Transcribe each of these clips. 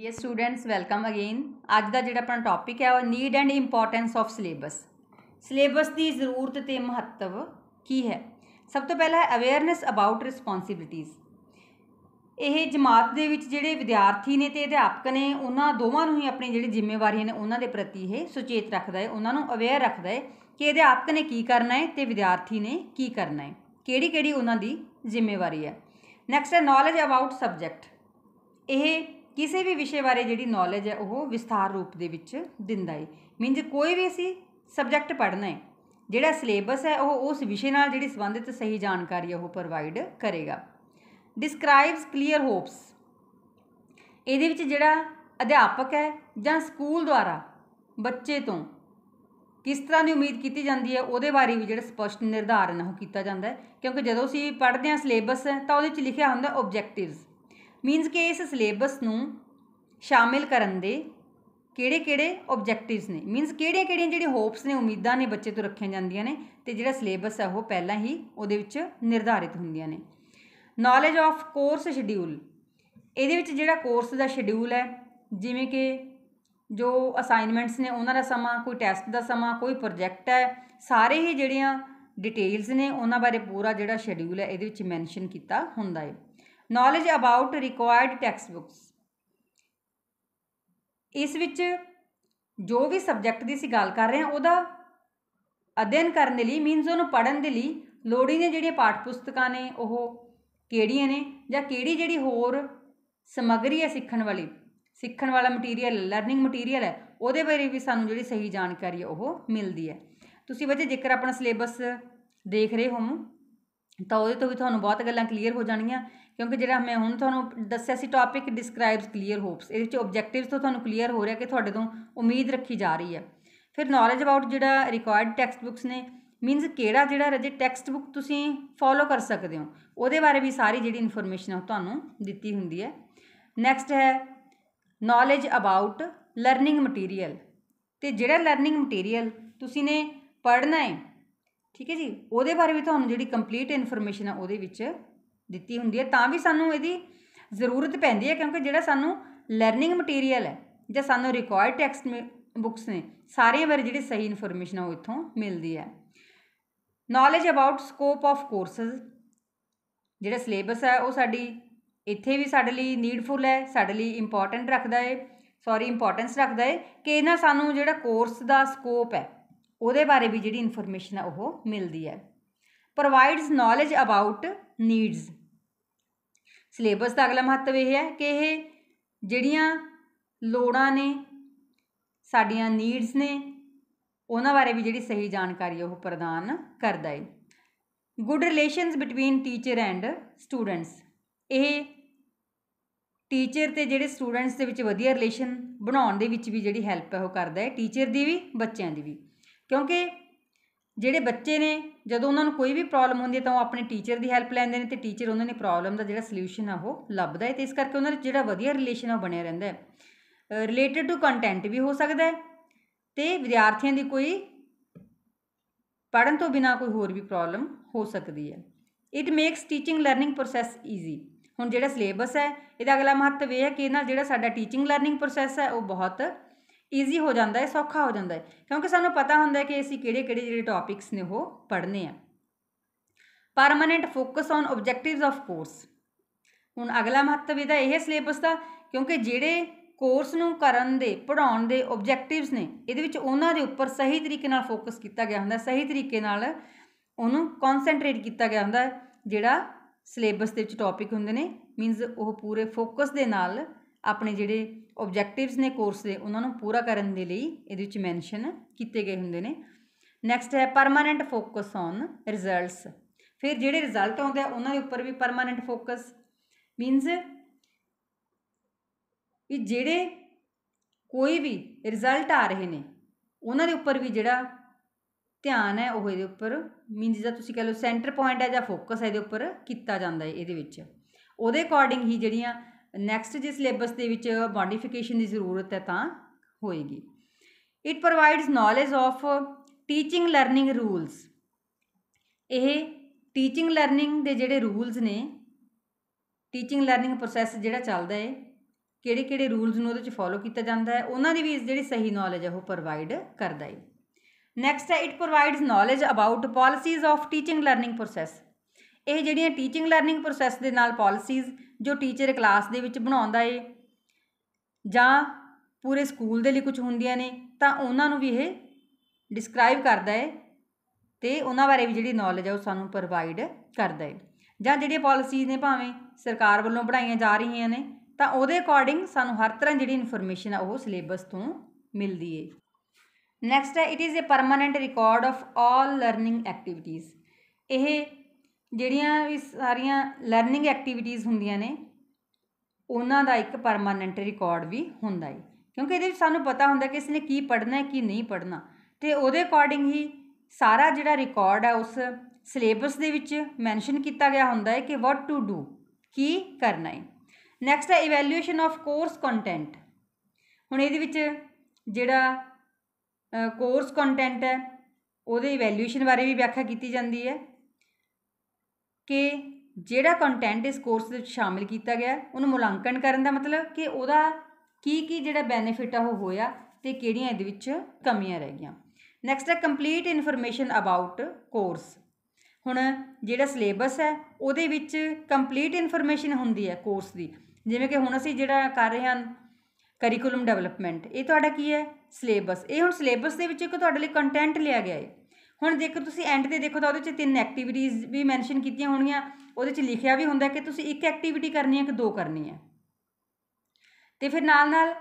ਯੇ students welcome again ਅੱਜ ਦਾ ਜਿਹੜਾ ਆਪਣਾ ਟੌਪਿਕ ਹੈ ਉਹ need and importance of syllabus syllabus ਦੀ ਜ਼ਰੂਰਤ ਤੇ ਮਹੱਤਵ ਕੀ ਹੈ ਸਭ ਤੋਂ ਪਹਿਲਾਂ ਹੈ ਅਵੇਅਰਨੈਸ ਅਬਾਊਟ ਰਿਸਪੌਂਸਿਬਿਲਿਟੀਜ਼ ਇਹ ਜਮਾਤ ਦੇ ਵਿੱਚ ਜਿਹੜੇ ਵਿਦਿਆਰਥੀ ਨੇ ਤੇ ਅਧਿਆਪਕ ਨੇ ਉਹਨਾਂ ਦੋਵਾਂ ਨੂੰ ਹੀ ਆਪਣੀ ਜਿਹੜੀ ਜ਼ਿੰਮੇਵਾਰੀਆਂ ਨੇ ਉਹਨਾਂ ਦੇ ਪ੍ਰਤੀ ਇਹ ਸੁਚੇਤ ਰੱਖਦਾ ਹੈ ਉਹਨਾਂ ਨੂੰ ਅਵੇਅਰ ਰੱਖਦਾ ਹੈ ਕਿ ਅਧਿਆਪਕ ਨੇ ਕੀ ਕਰਨਾ ਹੈ ਤੇ ਵਿਦਿਆਰਥੀ ਨੇ ਕੀ ਕਰਨਾ ਹੈ ਕਿਹੜੀ ਕਿਹੜੀ ਉਹਨਾਂ ਦੀ ਜ਼ਿੰਮੇਵਾਰੀ ਹੈ ਨੈਕਸਟ ਹੈ ਨੌਲੇਜ ਅਬਾਊਟ ਸਬਜੈਕਟ ਇਹ ਕਿਸੇ ਵੀ ਵਿਸ਼ੇ ਬਾਰੇ ਜਿਹੜੀ ਨੌਲੇਜ ਹੈ ਉਹ ਵਿਸਥਾਰ ਰੂਪ ਦੇ ਵਿੱਚ ਦਿੰਦਾ ਹੈ ਮੀਨਜ਼ ਕੋਈ ਵੀ ਅਸੀਂ ਸਬਜੈਕਟ ਪੜ੍ਹਨਾ ਹੈ ਜਿਹੜਾ ਸਿਲੇਬਸ ਹੈ ਉਹ ਉਸ ਵਿਸ਼ੇ ਨਾਲ ਜਿਹੜੀ ਸੰਬੰਧਿਤ ਸਹੀ ਜਾਣਕਾਰੀ ਉਹ ਪ੍ਰੋਵਾਈਡ ਕਰੇਗਾ ਡਿਸਕ੍ਰਾਈਬਸ ਕਲੀਅਰ ਹੋਪਸ ਇਹਦੇ ਵਿੱਚ ਜਿਹੜਾ ਅਧਿਆਪਕ ਹੈ ਜਾਂ ਸਕੂਲ ਦੁਆਰਾ ਬੱਚੇ ਤੋਂ ਕਿਸ ਤਰ੍ਹਾਂ ਦੀ ਉਮੀਦ ਕੀਤੀ ਜਾਂਦੀ ਹੈ ਉਹਦੇ ਬਾਰੇ ਵੀ ਜਿਹੜਾ ਸਪਸ਼ਟ ਨਿਰਧਾਰਨ ਉਹ ਕੀਤਾ ਜਾਂਦਾ ਹੈ ਕਿਉਂਕਿ ਜਦੋਂ ਅਸੀਂ ਪੜ੍ਹਦੇ ਹਾਂ ਸਿਲੇਬਸ ਤਾਂ ਉਹਦੇ ਵਿੱਚ ਲਿਖਿਆ ਹੁੰਦਾ ਆਬਜੈਕਟਿਵਸ ਮੀਨਸ ਕਿ ਇਸ ਸਿਲੇਬਸ ਨੂੰ ਸ਼ਾਮਿਲ ਕਰਨ ਦੇ ਕਿਹੜੇ ਕਿਹੜੇ ਆਬਜੈਕਟਿਵਸ ਨੇ ਮੀਨਸ ਕਿਹੜੇ ਕਿਹੜੀਆਂ ਜਿਹੜੇ ਹੋਪਸ ਨੇ ਉਮੀਦਾਂ ਨੇ ਬੱਚੇ ਤੋਂ ਰੱਖੀਆਂ ਜਾਂਦੀਆਂ ਨੇ ਤੇ ਜਿਹੜਾ ਸਿਲੇਬਸ ਹੈ ਉਹ ਪਹਿਲਾਂ ਹੀ ਉਹਦੇ ਵਿੱਚ ਨਿਰਧਾਰਿਤ ਹੁੰਦੀਆਂ ਨੇ ਨੌਲੇਜ ਆਫ ਕੋਰਸ ਸ਼ਡਿਊਲ ਇਹਦੇ ਵਿੱਚ ਜਿਹੜਾ ਕੋਰਸ ਦਾ ਸ਼ਡਿਊਲ ਹੈ ਜਿਵੇਂ ਕਿ ਜੋ ਅਸਾਈਨਮੈਂਟਸ ਨੇ ਉਹਨਾਂ ਦਾ ਸਮਾਂ ਕੋਈ ਟੈਸਟ ਦਾ ਸਮਾਂ ਕੋਈ ਪ੍ਰੋਜੈਕਟ ਹੈ ਸਾਰੇ ਹੀ ਜਿਹੜੀਆਂ ਡਿਟੇਲਸ ਨੇ ਉਹਨਾਂ ਬਾਰੇ ਪੂਰਾ ਜਿਹੜਾ ਸ਼ਡਿਊਲ ਹੈ ਇਹਦੇ ਵਿੱਚ ਮੈਂਸ਼ਨ ਕੀਤਾ ਹੁੰਦਾ ਹੈ knowledge about required text books ਇਸ ਵਿੱਚ ਜੋ ਵੀ ਸਬਜੈਕਟ ਦੀ ਸੀ ਗੱਲ ਕਰ ਰਹੇ ਹਾਂ ਉਹਦਾ ਅਧਿਐਨ ਕਰਨ ਦੇ ਲਈ ਮੀਨਸ ਉਹਨੂੰ ਪੜਨ ਦੇ ਲਈ ਲੋੜੀਂਦੀਆਂ ਜਿਹੜੀਆਂ ਪਾਠ ਪੁਸਤਕਾਂ ਨੇ ਉਹ ਕਿਹੜੀਆਂ ਨੇ ਜਾਂ ਕਿਹੜੀ ਜਿਹੜੀ ਹੋਰ ਸਮੱਗਰੀ ਹੈ ਸਿੱਖਣ ਵਾਲੀ ਸਿੱਖਣ ਵਾਲਾ ਮਟੀਰੀਅਲ ਲਰਨਿੰਗ ਮਟੀਰੀਅਲ ਹੈ ਉਹਦੇ ਬਾਰੇ ਵੀ ਸਾਨੂੰ ਜਿਹੜੀ ਸਹੀ ਜਾਣਕਾਰੀ ਹੈ ਉਹ ਮਿਲਦੀ ਹੈ ਤੁਸੀਂ ਬੱਚੇ ਜੇਕਰ ਆਪਣਾ ਸਿਲੇਬਸ ਦੇਖ ਰਹੇ ਹੋ ਤਾਂ ਉਹਦੇ ਤੋਂ ਵੀ ਤੁਹਾਨੂੰ ਬਹੁਤ ਗੱਲਾਂ ਕਲੀਅਰ ਹੋ ਜਾਣੀਆਂ ਕਿਉਂਕਿ ਜਿਹੜਾ ਮੈਂ ਹੁਣ ਤੁਹਾਨੂੰ ਦੱਸਿਆ ਸੀ ਟੌਪਿਕ ਡਿਸਕ੍ਰਾਈਬਸ ਕਲੀਅਰ ਹੋਪਸ ਇਹਦੇ ਵਿੱਚ ਆਬਜੈਕਟਿਵਸ ਤੋਂ ਤੁਹਾਨੂੰ ਕਲੀਅਰ ਹੋ ਰਿਹਾ ਕਿ ਤੁਹਾਡੇ ਤੋਂ ਉਮੀਦ ਰੱਖੀ ਜਾ ਰਹੀ ਹੈ ਫਿਰ ਨੌਲੇਜ ਅਬਾਊਟ ਜਿਹੜਾ ਰਿਕੁਆਇਰਡ ਟੈਕਸਟ ਬੁక్స్ ਨੇ ਮੀਨਸ ਕਿਹੜਾ ਜਿਹੜਾ ਰਜੇ ਟੈਕਸਟ ਬੁੱਕ ਤੁਸੀਂ ਫੋਲੋ ਕਰ ਸਕਦੇ ਹੋ ਉਹਦੇ ਬਾਰੇ ਵੀ ਸਾਰੀ ਜਿਹੜੀ ਇਨਫੋਰਮੇਸ਼ਨ ਹੈ ਤੁਹਾਨੂੰ ਦਿੱਤੀ ਹੁੰਦੀ ਹੈ ਨੈਕਸਟ ਹੈ ਨੌਲੇਜ ਅਬਾਊਟ ਲਰਨਿੰਗ ਮਟੀਰੀਅਲ ਤੇ ਜਿਹੜਾ ਲਰਨਿੰਗ ਮਟੀਰੀਅਲ ਤੁਸੀਂ ਨੇ ਪੜ੍ਹਨਾ ਹੈ ਠੀਕ ਹੈ ਜੀ ਉਹਦੇ ਬਾਰੇ ਵੀ ਤੁਹਾਨੂੰ ਜਿਹੜੀ ਕੰਪਲੀਟ ਇਨਫੋਰਮੇਸ਼ਨ ਆ ਉਹਦੇ ਵਿੱਚ ਦਿੱਤੀ ਹੁੰਦੀ ਹੈ ਤਾਂ ਵੀ ਸਾਨੂੰ ਇਹਦੀ ਜ਼ਰੂਰਤ ਪੈਂਦੀ ਹੈ ਕਿਉਂਕਿ ਜਿਹੜਾ ਸਾਨੂੰ ਲਰਨਿੰਗ ਮਟੀਰੀਅਲ ਹੈ ਜਾਂ ਸਾਨੂੰ ਰਿਕਾਇਰਡ ਟੈਕਸਟ ਬੁੱਕਸ ਨੇ ਸਾਰੇ ਬਾਰੇ ਜਿਹੜੀ ਸਹੀ ਇਨਫੋਰਮੇਸ਼ਨ ਆ ਉਹ ਇੱਥੋਂ ਮਿਲਦੀ ਹੈ knowledge about scope of courses ਜਿਹੜਾ ਸਿਲੇਬਸ ਹੈ ਉਹ ਸਾਡੀ ਇੱਥੇ ਵੀ ਸਾਡੇ ਲਈ ਨੀਡਫੁਲ ਹੈ ਸਾਡੇ ਲਈ ਇੰਪੋਰਟੈਂਟ ਰੱਖਦਾ ਹੈ ਸੌਰੀ ਇੰਪੋਰਟੈਂਸ ਰੱਖਦਾ ਹੈ ਕਿ ਇਹਨਾਂ ਸਾਨੂੰ ਜਿਹੜਾ ਕੋਰਸ ਦਾ ਸਕੋਪ ਹੈ ਉਹਦੇ ਬਾਰੇ ਵੀ ਜਿਹੜੀ ਇਨਫੋਰਮੇਸ਼ਨ ਹੈ ਉਹ ਮਿਲਦੀ ਹੈ provides knowledge about needs syllabus ਦਾ ਅਗਲਾ ਮਹੱਤਵ ਇਹ ਹੈ ਕਿ ਇਹ ਜਿਹੜੀਆਂ ਲੋੜਾਂ ਨੇ ਸਾਡੀਆਂ ਨੀਡਸ ਨੇ ਉਹਨਾਂ ਬਾਰੇ ਵੀ ਜਿਹੜੀ ਸਹੀ ਜਾਣਕਾਰੀ ਉਹ ਪ੍ਰਦਾਨ ਕਰਦਾ ਹੈ good relations between teacher and students ਇਹ ਟੀਚਰ ਤੇ ਜਿਹੜੇ ਸਟੂਡੈਂਟਸ ਦੇ ਵਿੱਚ ਵਧੀਆ ਰਿਲੇਸ਼ਨ ਬਣਾਉਣ ਦੇ ਵਿੱਚ ਵੀ ਜਿਹੜੀ ਹੈਲਪ ਹੈ ਉਹ ਕਰਦਾ ਹੈ ਟੀਚਰ ਦੀ ਵੀ ਬੱਚਿਆਂ ਦੀ ਵੀ ਕਿਉਂਕਿ ਜਿਹੜੇ ਬੱਚੇ ਨੇ ਜਦੋਂ ਉਹਨਾਂ ਨੂੰ ਕੋਈ ਵੀ ਪ੍ਰੋਬਲਮ ਹੁੰਦੀ ਹੈ ਤਾਂ ਉਹ ਆਪਣੇ ਟੀਚਰ ਦੀ ਹੈਲਪ ਲੈਂਦੇ ਨੇ ਤੇ ਟੀਚਰ ਉਹਨਾਂ ਦੀ ਪ੍ਰੋਬਲਮ ਦਾ ਜਿਹੜਾ ਸੋਲੂਸ਼ਨ ਆ ਉਹ ਲੱਭਦਾ ਹੈ ਤੇ ਇਸ ਕਰਕੇ ਉਹਨਾਂ ਦਾ ਜਿਹੜਾ ਵਧੀਆ ਰਿਲੇਸ਼ਨ ਆ ਉਹ ਬਣਿਆ ਰਹਿੰਦਾ ਹੈ ਰਿਲੇਟਡ ਟੂ ਕੰਟੈਂਟ ਵੀ ਹੋ ਸਕਦਾ ਹੈ ਤੇ ਵਿਦਿਆਰਥੀਆਂ ਦੀ ਕੋਈ ਪੜਨ ਤੋਂ ਬਿਨਾ ਕੋਈ ਹੋਰ ਵੀ ਪ੍ਰੋਬਲਮ ਹੋ ਸਕਦੀ ਹੈ it makes teaching learning process easy ਹੁਣ ਜਿਹੜਾ ਸਿਲੇਬਸ ਹੈ ਇਹਦਾ ਅਗਲਾ ਮਹੱਤਵ ਇਹ ਹੈ ਕਿ ਨਾਲ ਜਿਹੜਾ ਸਾਡਾ ਟੀਚਿੰਗ ਲਰਨਿੰਗ ਪ੍ਰੋਸੈਸ ਹੈ ਉਹ ਬਹੁਤ ਈਜ਼ੀ ਹੋ ਜਾਂਦਾ ਹੈ ਸੌਖਾ ਹੋ ਜਾਂਦਾ ਹੈ ਕਿਉਂਕਿ ਸਾਨੂੰ ਪਤਾ ਹੁੰਦਾ ਹੈ ਕਿ ਅਸੀਂ ਕਿਹੜੇ ਕਿਹੜੇ ਜਿਹੜੇ ਟੌਪਿਕਸ ਨੇ ਉਹ ਪੜ੍ਹਨੇ ਆ permanent focus on objectives of course ਹੁਣ ਅਗਲਾ ਮਹੱਤਵ ਇਹਦਾ ਇਹ ਸਿਲੇਬਸ ਦਾ ਕਿਉਂਕਿ ਜਿਹੜੇ ਕੋਰਸ ਨੂੰ ਕਰਨ ਦੇ ਪੜਾਉਣ ਦੇ ਆਬਜੈਕਟਿਵਸ ਨੇ ਇਹਦੇ ਵਿੱਚ ਉਹਨਾਂ ਦੇ ਉੱਪਰ ਸਹੀ ਤਰੀਕੇ ਨਾਲ ਫੋਕਸ ਕੀਤਾ ਗਿਆ ਹੁੰਦਾ ਸਹੀ ਤਰੀਕੇ ਨਾਲ ਉਹਨੂੰ ਕਨਸੈਂਟਰੇਟ ਕੀਤਾ ਗਿਆ ਹੁੰਦਾ ਜਿਹੜਾ ਸਿਲੇਬਸ ਦੇ ਵਿੱਚ ਟੌਪਿਕ ਹੁੰਦੇ ਨੇ ਮੀਨਸ ਉਹ ਪੂਰੇ ਫੋਕਸ ਦੇ ਨਾਲ ਆਪਣੇ ਜਿਹੜੇ ਆਬਜੈਕਟਿਵਸ ਨੇ ਕੋਰਸ ਦੇ ਉਹਨਾਂ ਨੂੰ ਪੂਰਾ ਕਰਨ ਦੇ ਲਈ ਇਹਦੇ ਵਿੱਚ ਮੈਂਸ਼ਨ ਕੀਤੇ ਗਏ ਹੁੰਦੇ ਨੇ ਨੈਕਸਟ ਹੈ ਪਰਮਾਨੈਂਟ ਫੋਕਸ ਔਨ ਰਿਜ਼ਲਟਸ ਫਿਰ ਜਿਹੜੇ ਰਿਜ਼ਲਟ ਆਉਂਦੇ ਆ ਉਹਨਾਂ ਦੇ ਉੱਪਰ ਵੀ ਪਰਮਾਨੈਂਟ ਫੋਕਸ ਮੀਨਸ ਵੀ ਜਿਹੜੇ ਕੋਈ ਵੀ ਰਿਜ਼ਲਟ ਆ ਰਹੇ ਨੇ ਉਹਨਾਂ ਦੇ ਉੱਪਰ ਵੀ ਜਿਹੜਾ ਧਿਆਨ ਹੈ ਉਹ ਇਹਦੇ ਉੱਪਰ ਮੀਨਸ ਜਿਹਦਾ ਤੁਸੀਂ ਕਹ ਲਓ ਸੈਂਟਰ ਪੁਆਇੰਟ ਹੈ ਜਾਂ ਫੋਕਸ ਹੈ ਇਹਦੇ ਉੱਪਰ ਕੀਤਾ ਜਾਂਦਾ ਹੈ ਇਹਦੇ ਵਿੱਚ ਉਹਦੇ ਅਕੋਰਡਿੰਗ ਹੀ ਜਿਹੜੀਆਂ ਨੈਕਸਟ ਜੇ ਸਿਲੇਬਸ ਦੇ ਵਿੱਚ ਮੋਡੀਫਿਕੇਸ਼ਨ ਦੀ ਜ਼ਰੂਰਤ ਹੈ ਤਾਂ ਹੋਏਗੀ it provides knowledge of teaching learning rules ਇਹ ਟੀਚਿੰਗ ਲਰਨਿੰਗ ਦੇ ਜਿਹੜੇ ਰੂਲਸ ਨੇ ਟੀਚਿੰਗ ਲਰਨਿੰਗ ਪ੍ਰੋਸੈਸ ਜਿਹੜਾ ਚੱਲਦਾ ਹੈ ਕਿਹੜੇ ਕਿਹੜੇ ਰੂਲਸ ਨੂੰ ਉਹਦੇ ਵਿੱਚ ਫੋਲੋ ਕੀਤਾ ਜਾਂਦਾ ਹੈ ਉਹਨਾਂ ਦੀ ਵੀ ਜਿਹੜੀ ਸਹੀ ਨੋਲੇਜ ਹੈ ਉਹ ਪ੍ਰੋਵਾਈਡ ਕਰਦਾ ਹੈ ਨੈਕਸਟ ਹੈ it provides knowledge about policies of teaching learning process ਇਹ ਜਿਹੜੀਆਂ ਟੀਚਿੰਗ ਲਰਨਿੰਗ ਪ੍ਰੋਸੈਸ ਦੇ ਨਾਲ ਪਾਲਿਸੀਜ਼ ਜੋ ਟੀਚਰ ਕਲਾਸ ਦੇ ਵਿੱਚ ਬਣਾਉਂਦਾ ਏ ਜਾਂ ਪੂਰੇ ਸਕੂਲ ਦੇ ਲਈ ਕੁਝ ਹੁੰਦੀਆਂ ਨੇ ਤਾਂ ਉਹਨਾਂ ਨੂੰ ਵੀ ਇਹ ਡਿਸਕ੍ਰਾਈਬ ਕਰਦਾ ਏ ਤੇ ਉਹਨਾਂ ਬਾਰੇ ਵੀ ਜਿਹੜੀ ਨੌਲੇਜ ਆ ਉਹ ਸਾਨੂੰ ਪ੍ਰੋਵਾਈਡ ਕਰਦਾ ਏ ਜਾਂ ਜਿਹੜੀਆਂ ਪਾਲਿਸੀਜ਼ ਨੇ ਭਾਵੇਂ ਸਰਕਾਰ ਵੱਲੋਂ ਬਣਾਈਆਂ ਜਾ ਰਹੀਆਂ ਨੇ ਤਾਂ ਉਹਦੇ ਅਕੋਰਡਿੰਗ ਸਾਨੂੰ ਹਰ ਤਰ੍ਹਾਂ ਜਿਹੜੀ ਇਨਫੋਰਮੇਸ਼ਨ ਆ ਉਹ ਸਿਲੇਬਸ ਤੋਂ ਮਿਲਦੀ ਏ ਨੈਕਸਟ ਹੈ it is a permanent record of all learning activities ਇਹ ਜਿਹੜੀਆਂ ਵੀ ਸਾਰੀਆਂ ਲਰਨਿੰਗ ਐਕਟੀਵਿਟੀਆਂ ਹੁੰਦੀਆਂ ਨੇ ਉਹਨਾਂ ਦਾ ਇੱਕ ਪਰਮਾਨੈਂਟ ਰਿਕਾਰਡ ਵੀ ਹੁੰਦਾ ਹੈ ਕਿਉਂਕਿ ਇਹਦੇ ਵਿੱਚ ਸਾਨੂੰ ਪਤਾ ਹੁੰਦਾ ਕਿ ਇਸ ਨੇ ਕੀ ਪੜ੍ਹਨਾ ਹੈ ਕੀ ਨਹੀਂ ਪੜ੍ਹਨਾ ਤੇ ਉਹਦੇ ਅਕੋਰਡਿੰਗ ਹੀ ਸਾਰਾ ਜਿਹੜਾ ਰਿਕਾਰਡ ਹੈ ਉਸ ਸਿਲੇਬਸ ਦੇ ਵਿੱਚ ਮੈਂਸ਼ਨ ਕੀਤਾ ਗਿਆ ਹੁੰਦਾ ਹੈ ਕਿ ਵਾਟ ਟੂ ਡੂ ਕੀ ਕਰਨਾ ਹੈ ਨੈਕਸਟ ਹੈ ਇਵੈਲੂਏਸ਼ਨ ਆਫ ਕੋਰਸ ਕੰਟੈਂਟ ਹੁਣ ਇਹਦੇ ਵਿੱਚ ਜਿਹੜਾ ਕੋਰਸ ਕੰਟੈਂਟ ਹੈ ਉਹਦੇ ਇਵੈਲੂਏਸ਼ਨ ਬਾਰੇ ਵੀ ਵਿਆਖਿਆ ਕੀਤੀ ਜਾਂਦੀ ਹੈ ਕਿ ਜਿਹੜਾ ਕੰਟੈਂਟ ਇਸ ਕੋਰਸ ਦੇ ਵਿੱਚ ਸ਼ਾਮਿਲ ਕੀਤਾ ਗਿਆ ਉਹਨੂੰ ਮੁਲਾਂਕਣ ਕਰਨ ਦਾ ਮਤਲਬ ਕਿ ਉਹਦਾ ਕੀ ਕੀ ਜਿਹੜਾ ਬੈਨੀਫਿਟ ਆ ਉਹ ਹੋਇਆ ਤੇ ਕਿਹੜੀਆਂ ਇਹਦੇ ਵਿੱਚ ਕਮੀਆਂ ਰਹਿ ਗਈਆਂ ਨੈਕਸਟ ਹੈ ਕੰਪਲੀਟ ਇਨਫੋਰਮੇਸ਼ਨ ਅਬਾਊਟ ਕੋਰਸ ਹੁਣ ਜਿਹੜਾ ਸਿਲੇਬਸ ਹੈ ਉਹਦੇ ਵਿੱਚ ਕੰਪਲੀਟ ਇਨਫੋਰਮੇਸ਼ਨ ਹੁੰਦੀ ਹੈ ਕੋਰਸ ਦੀ ਜਿਵੇਂ ਕਿ ਹੁਣ ਅਸੀਂ ਜਿਹੜਾ ਕਰ ਰਹੇ ਹਾਂ ਕਰਿਕੂਲਮ ਡਿਵੈਲਪਮੈਂਟ ਇਹ ਤੁਹਾਡਾ ਕੀ ਹੈ ਸਿਲੇਬਸ ਇਹ ਹੁਣ ਸਿਲੇਬਸ ਦੇ ਵਿੱਚ ਇੱਕ ਤੁਹਾਡੇ ਲਈ ਕੰਟੈਂਟ ਲਿਆ ਗਿਆ ਹੈ ਹੁਣ ਜੇਕਰ ਤੁਸੀਂ ਐਂਡ ਤੇ ਦੇਖੋ ਤਾਂ ਉਹਦੇ 'ਚ ਤਿੰਨ ਐਕਟੀਵਿਟੀਜ਼ ਵੀ ਮੈਂਸ਼ਨ ਕੀਤੀਆਂ ਹੋਣਗੀਆਂ ਉਹਦੇ 'ਚ ਲਿਖਿਆ ਵੀ ਹੁੰਦਾ ਕਿ ਤੁਸੀਂ ਇੱਕ ਐਕਟੀਵਿਟੀ ਕਰਨੀ ਹੈ ਕਿ ਦੋ ਕਰਨੀ ਹੈ ਤੇ ਫਿਰ ਨਾਲ ਨਾਲ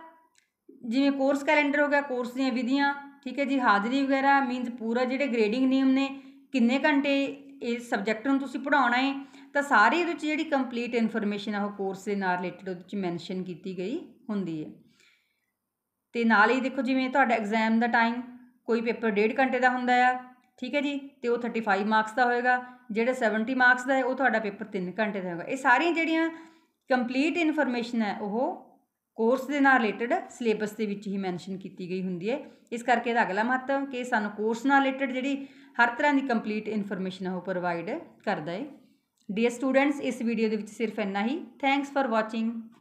ਜਿਵੇਂ ਕੋਰਸ ਕੈਲੰਡਰ ਹੋ ਗਿਆ ਕੋਰਸ ਦੀਆਂ ਵਿਧੀਆਂ ਠੀਕ ਹੈ ਜੀ ਹਾਜ਼ਰੀ ਵਗੈਰਾ ਮੀਨਸ ਪੂਰਾ ਜਿਹੜੇ ਗ੍ਰੇਡਿੰਗ ਨਿਯਮ ਨੇ ਕਿੰਨੇ ਘੰਟੇ ਇਸ ਸਬਜੈਕਟ ਨੂੰ ਤੁਸੀਂ ਪੜਾਉਣਾ ਹੈ ਤਾਂ ਸਾਰੀ ਉਹਦੇ ਵਿੱਚ ਜਿਹੜੀ ਕੰਪਲੀਟ ਇਨਫੋਰਮੇਸ਼ਨ ਆ ਉਹ ਕੋਰਸ ਦੇ ਨਾਲ ਰਿਲੇਟਡ ਉਹਦੇ ਵਿੱਚ ਮੈਂਸ਼ਨ ਕੀਤੀ ਗਈ ਹੁੰਦੀ ਹੈ ਤੇ ਨਾਲ ਹੀ ਦੇਖੋ ਜਿਵੇਂ ਤੁਹਾਡਾ ਐਗਜ਼ਾਮ ਦਾ ਟਾਈਮ ਕੋਈ ਪੇਪਰ 1.5 ਘੰਟੇ ਦਾ ਹੁੰਦਾ ਆ ਠੀਕ ਹੈ ਜੀ ਤੇ ਉਹ 35 ਮਾਰਕਸ ਦਾ ਹੋਏਗਾ ਜਿਹੜੇ 70 ਮਾਰਕਸ ਦਾ ਹੈ ਉਹ ਤੁਹਾਡਾ ਪੇਪਰ 3 ਘੰਟੇ ਦਾ ਹੋਏਗਾ ਇਹ ਸਾਰੀਆਂ ਜਿਹੜੀਆਂ ਕੰਪਲੀਟ ਇਨਫੋਰਮੇਸ਼ਨ ਹੈ ਉਹ ਕੋਰਸ ਦੇ ਨਾਲ ਰਿਲੇਟਡ ਸਿਲੇਬਸ ਦੇ ਵਿੱਚ ਹੀ ਮੈਂਸ਼ਨ ਕੀਤੀ ਗਈ ਹੁੰਦੀ ਹੈ ਇਸ ਕਰਕੇ ਇਹਦਾ ਅਗਲਾ ਮਹੱਤਵ ਕਿ ਸਾਨੂੰ ਕੋਰਸ ਨਾਲ ਰਿਲੇਟਡ ਜਿਹੜੀ ਹਰ ਤਰ੍ਹਾਂ ਦੀ ਕੰਪਲੀਟ ਇਨਫੋਰਮੇਸ਼ਨ ਉਹ ਪ੍ਰੋਵਾਈਡ ਕਰਦਾ ਹੈ ਡੀਅਰ ਸਟੂਡੈਂਟਸ ਇਸ ਵੀਡੀਓ ਦੇ ਵਿੱਚ ਸਿਰਫ ਇੰਨਾ ਹੀ ਥੈਂਕਸ ਫਾਰ ਵਾਚਿੰਗ